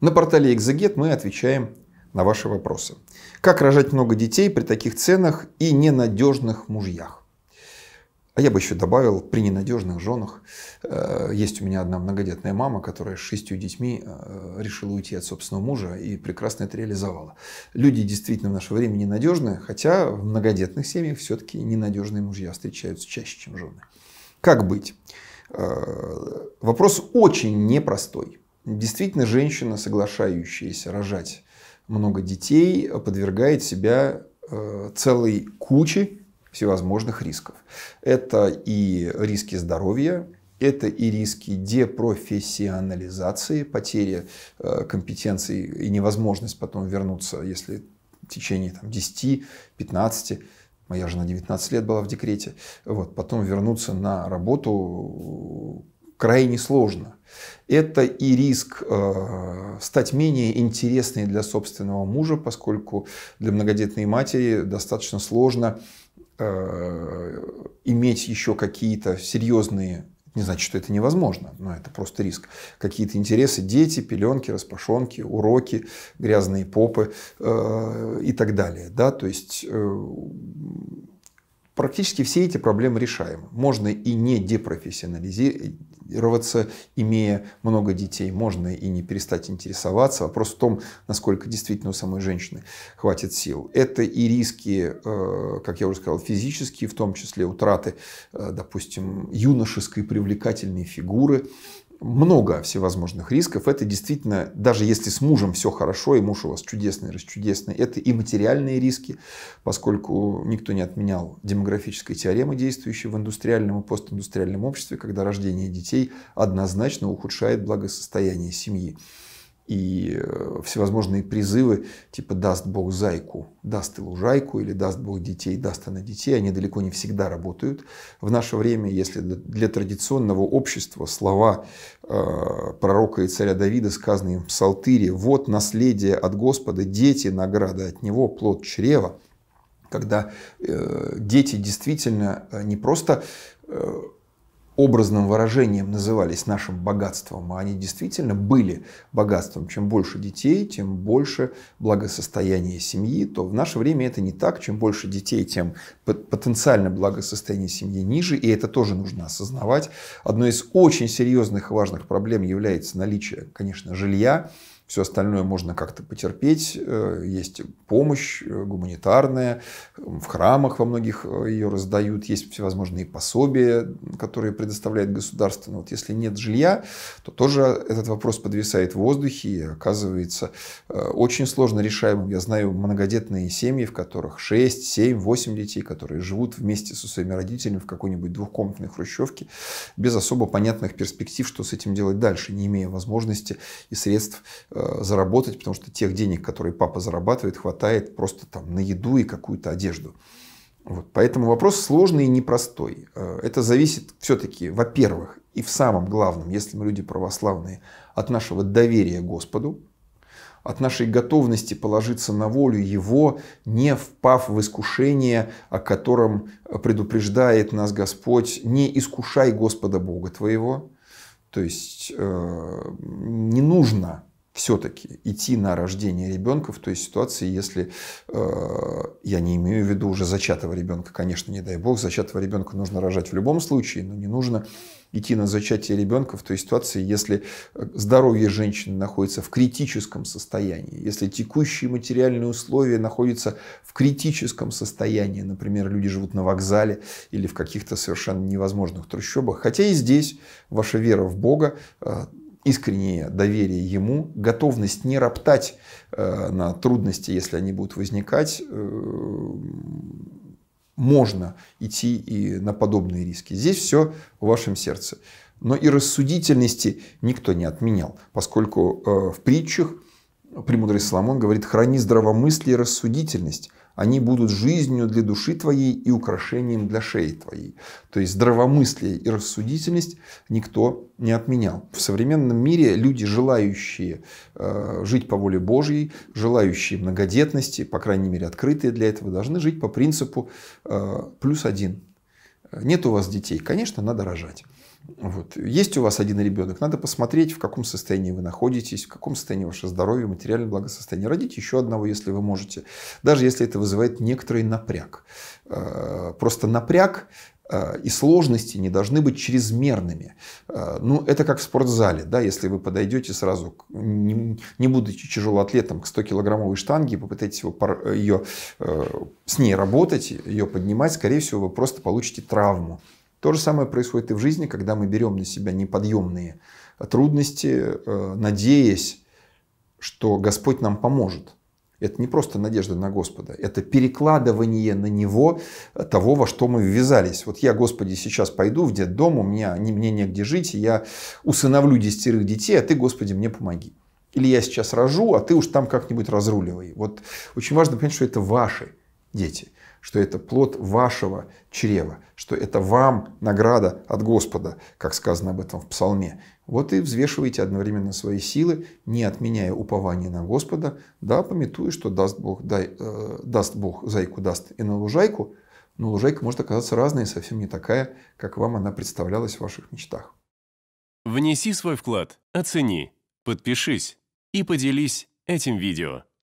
На портале Экзегет мы отвечаем на ваши вопросы. Как рожать много детей при таких ценах и ненадежных мужьях? А я бы еще добавил, при ненадежных женах. Э, есть у меня одна многодетная мама, которая с шестью детьми э, решила уйти от собственного мужа и прекрасно это реализовала. Люди действительно в наше время ненадежны, хотя в многодетных семьях все-таки ненадежные мужья встречаются чаще, чем жены. Как быть? Э, вопрос очень непростой действительно женщина, соглашающаяся рожать много детей, подвергает себя э, целой куче всевозможных рисков. Это и риски здоровья, это и риски депрофессионализации, потери э, компетенций и невозможность потом вернуться, если в течение там, 10, 15, моя жена 19 лет была в декрете, вот, потом вернуться на работу, крайне сложно. Это и риск э, стать менее интересной для собственного мужа, поскольку для многодетной матери достаточно сложно э, иметь еще какие-то серьезные, не значит, что это невозможно, но это просто риск, какие-то интересы, дети, пеленки, распашонки, уроки, грязные попы э, и так далее. Да? То есть практически все эти проблемы решаем Можно и не депрофессионализироваться, имея много детей, можно и не перестать интересоваться. Вопрос в том, насколько действительно у самой женщины хватит сил. Это и риски, э, как я уже сказал, физические, в том числе утраты, э, допустим, юношеской привлекательной фигуры, много всевозможных рисков. Это действительно, даже если с мужем все хорошо, и муж у вас чудесный, расчудесный, это и материальные риски, поскольку никто не отменял демографической теоремы, действующей в индустриальном и постиндустриальном обществе, когда рождение детей однозначно ухудшает благосостояние семьи и э, всевозможные призывы типа «даст Бог зайку», «даст и лужайку» или «даст Бог детей», «даст она детей», они далеко не всегда работают. В наше время, если для традиционного общества слова э, пророка и царя Давида, сказанные в Псалтыре, «вот наследие от Господа, дети, награда от Него, плод чрева», когда э, дети действительно не просто образным выражением назывались нашим богатством, а они действительно были богатством. Чем больше детей, тем больше благосостояние семьи, то в наше время это не так. Чем больше детей, тем потенциально благосостояние семьи ниже, и это тоже нужно осознавать. Одной из очень серьезных и важных проблем является наличие, конечно, жилья, все остальное можно как-то потерпеть. Э, есть помощь э, гуманитарная. В храмах во многих э, ее раздают. Есть всевозможные пособия, которые предоставляет государство. Но вот если нет жилья, то тоже этот вопрос подвисает в воздухе и оказывается очень сложно решаемым. Я знаю многодетные семьи, в которых 6, 7, 8 детей, которые живут вместе со своими родителями в какой-нибудь двухкомнатной хрущевке без особо понятных перспектив, что с этим делать дальше, не имея возможности и средств Э, заработать, потому что тех денег, которые папа зарабатывает, хватает просто там на еду и какую-то одежду. Вот. Поэтому вопрос сложный и непростой. Э, это зависит все-таки, во-первых, и в самом главном, если мы люди православные, от нашего доверия Господу, от нашей готовности положиться на волю Его, не впав в искушение, о котором предупреждает нас Господь, не искушай Господа Бога твоего. То есть э, не нужно все-таки идти на рождение ребенка в той ситуации, если э, я не имею в виду уже зачатого ребенка, конечно, не дай бог, зачатого ребенка нужно рожать в любом случае, но не нужно идти на зачатие ребенка в той ситуации, если э, здоровье женщины находится в критическом состоянии, если текущие материальные условия находятся в критическом состоянии, например, люди живут на вокзале или в каких-то совершенно невозможных трущобах. Хотя и здесь ваша вера в Бога э, искреннее доверие ему, готовность не роптать э, на трудности, если они будут возникать, э, можно идти и на подобные риски. Здесь все в вашем сердце. Но и рассудительности никто не отменял, поскольку э, в притчах – премудрый Соломон говорит, храни здравомыслие и рассудительность. Они будут жизнью для души твоей и украшением для шеи твоей. То есть здравомыслие и рассудительность никто не отменял. В современном мире люди, желающие э, жить по воле Божьей, желающие многодетности, по крайней мере открытые для этого, должны жить по принципу э, плюс один. Нет у вас детей, конечно, надо рожать. Вот. Есть у вас один ребенок, надо посмотреть, в каком состоянии вы находитесь, в каком состоянии ваше здоровье, материальное благосостояние. Родите еще одного, если вы можете, даже если это вызывает некоторый напряг. Э, просто напряг э, и сложности не должны быть чрезмерными. Э, ну, это как в спортзале, да, если вы подойдете сразу, не, не будучи тяжелоатлетом, к 100-килограммовой штанге, попытаетесь его, ее, с ней работать, ее поднимать, скорее всего, вы просто получите травму. То же самое происходит и в жизни, когда мы берем на себя неподъемные трудности, э, надеясь, что Господь нам поможет. Это не просто надежда на Господа, это перекладывание на Него того, во что мы ввязались. Вот я, Господи, сейчас пойду в детдом, у меня не, мне негде жить, и я усыновлю десятерых детей, а Ты, Господи, мне помоги. Или я сейчас рожу, а Ты уж там как-нибудь разруливай. Вот очень важно понять, что это ваши дети что это плод вашего чрева, что это вам награда от Господа, как сказано об этом в Псалме. Вот и взвешивайте одновременно свои силы, не отменяя упования на Господа, да, пометуя, что даст Бог, дай, э, даст Бог зайку, даст и на лужайку, но лужайка может оказаться разной и совсем не такая, как вам она представлялась в ваших мечтах. Внеси свой вклад, оцени, подпишись и поделись этим видео.